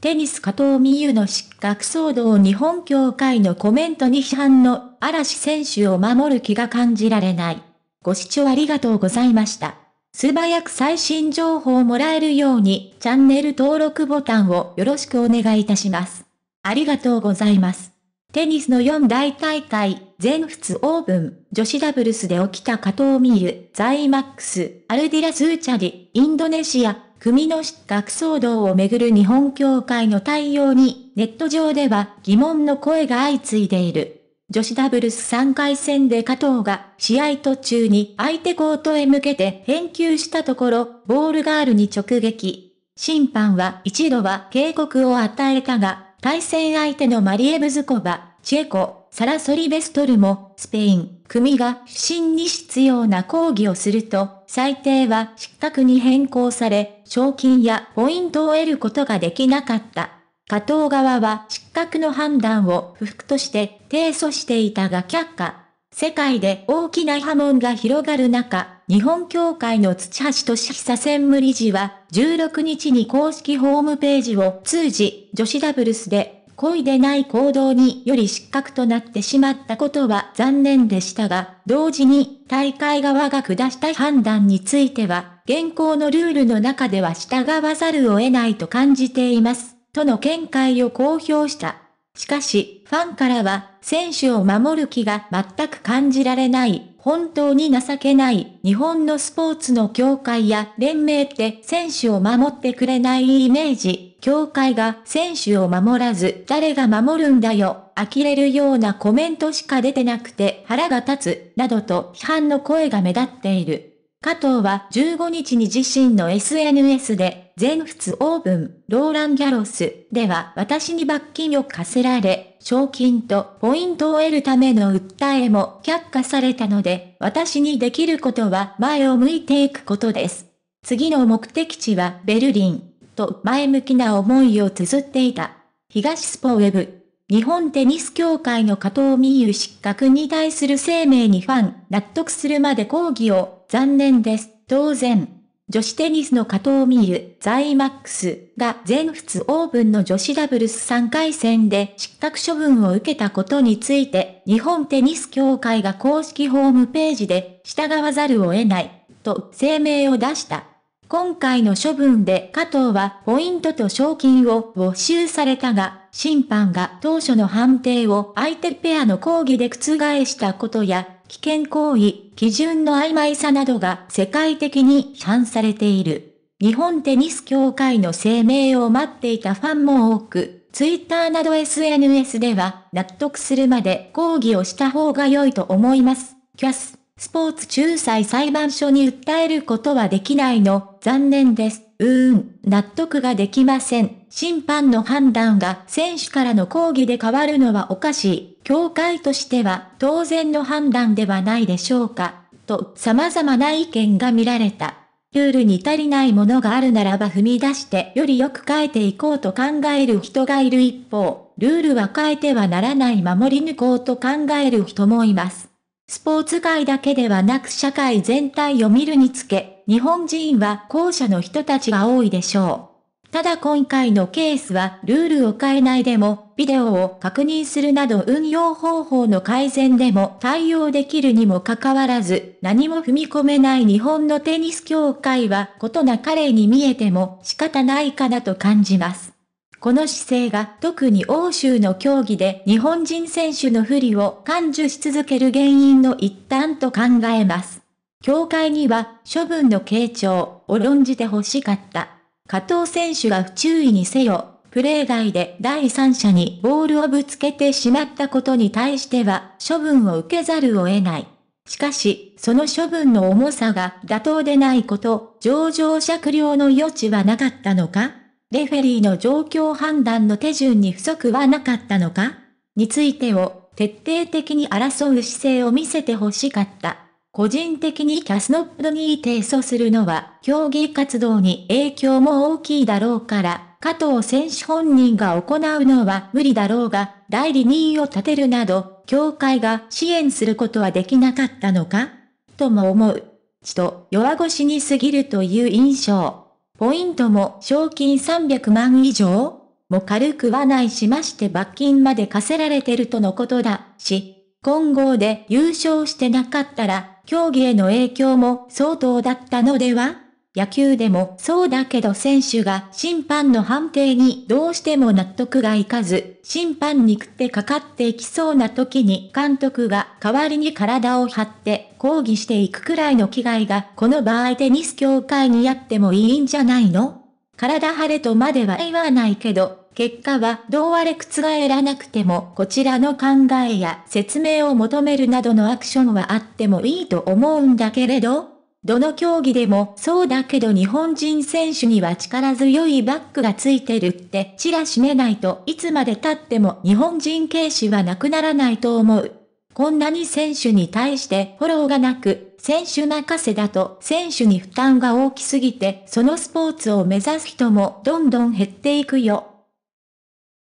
テニス加藤美優の失格騒動日本協会のコメントに批判の嵐選手を守る気が感じられない。ご視聴ありがとうございました。素早く最新情報をもらえるようにチャンネル登録ボタンをよろしくお願いいたします。ありがとうございます。テニスの四大大会、全仏オープン、女子ダブルスで起きた加藤美優、ザイマックス、アルディラスーチャリ、インドネシア、組の失格騒動をめぐる日本協会の対応に、ネット上では疑問の声が相次いでいる。女子ダブルス3回戦で加藤が試合途中に相手コートへ向けて返球したところ、ボールガールに直撃。審判は一度は警告を与えたが、対戦相手のマリエブズコバ、チェコ、サラソリベストルも、スペイン、組が不審に必要な抗議をすると、最低は失格に変更され、賞金やポイントを得ることができなかった。加藤側は失格の判断を不服として提訴していたが却下。世界で大きな波紋が広がる中、日本協会の土橋俊久専務理事は16日に公式ホームページを通じ、女子ダブルスで故意でない行動により失格となってしまったことは残念でしたが、同時に大会側が下した判断については、現行のルールの中では従わざるを得ないと感じています、との見解を公表した。しかし、ファンからは、選手を守る気が全く感じられない、本当に情けない日本のスポーツの協会や連盟って選手を守ってくれないイメージ。協会が選手を守らず誰が守るんだよ。呆れるようなコメントしか出てなくて腹が立つ、などと批判の声が目立っている。加藤は15日に自身の SNS で、全仏オーブン、ローランギャロスでは私に罰金を課せられ、賞金とポイントを得るための訴えも却下されたので、私にできることは前を向いていくことです。次の目的地はベルリン、と前向きな思いを綴っていた。東スポウェブ。日本テニス協会の加藤美優失格に対する声明にファン、納得するまで抗議を残念です。当然。女子テニスの加藤美優、ザイマックスが全仏オープンの女子ダブルス3回戦で失格処分を受けたことについて、日本テニス協会が公式ホームページで従わざるを得ない、と声明を出した。今回の処分で加藤はポイントと賞金を没収されたが、審判が当初の判定を相手ペアの抗議で覆したことや、危険行為、基準の曖昧さなどが世界的に批判されている。日本テニス協会の声明を待っていたファンも多く、ツイッターなど SNS では納得するまで抗議をした方が良いと思います。キャス、スポーツ仲裁裁判所に訴えることはできないの、残念です。うーん、納得ができません。審判の判断が選手からの抗議で変わるのはおかしい。協会としては当然の判断ではないでしょうか。と様々な意見が見られた。ルールに足りないものがあるならば踏み出してよりよく変えていこうと考える人がいる一方、ルールは変えてはならない守り抜こうと考える人もいます。スポーツ界だけではなく社会全体を見るにつけ、日本人は後者の人たちが多いでしょう。ただ今回のケースはルールを変えないでも、ビデオを確認するなど運用方法の改善でも対応できるにもかかわらず、何も踏み込めない日本のテニス協会はことな彼に見えても仕方ないかなと感じます。この姿勢が特に欧州の競技で日本人選手の不利を感受し続ける原因の一端と考えます。協会には処分の傾聴を論じてほしかった。加藤選手が不注意にせよ、プレー外で第三者にボールをぶつけてしまったことに対しては処分を受けざるを得ない。しかし、その処分の重さが妥当でないこと、上場酌量の余地はなかったのかレフェリーの状況判断の手順に不足はなかったのかについてを徹底的に争う姿勢を見せてほしかった。個人的にキャスノップに提訴するのは、競技活動に影響も大きいだろうから、加藤選手本人が行うのは無理だろうが、代理人を立てるなど、協会が支援することはできなかったのかとも思う。ちと弱腰に過ぎるという印象。ポイントも賞金300万以上も軽くはないしまして罰金まで課せられてるとのことだし、混合で優勝してなかったら、競技への影響も相当だったのでは野球でもそうだけど選手が審判の判定にどうしても納得がいかず、審判に食ってかかっていきそうな時に監督が代わりに体を張って抗議していくくらいの危害がこの場合テニス協会にやってもいいんじゃないの体晴れとまでは言わないけど、結果はどうあれ覆らなくてもこちらの考えや説明を求めるなどのアクションはあってもいいと思うんだけれど、どの競技でもそうだけど日本人選手には力強いバックがついてるってチラしめないといつまで経っても日本人軽視はなくならないと思う。こんなに選手に対してフォローがなく選手任せだと選手に負担が大きすぎて、そのスポーツを目指す人もどんどん減っていくよ。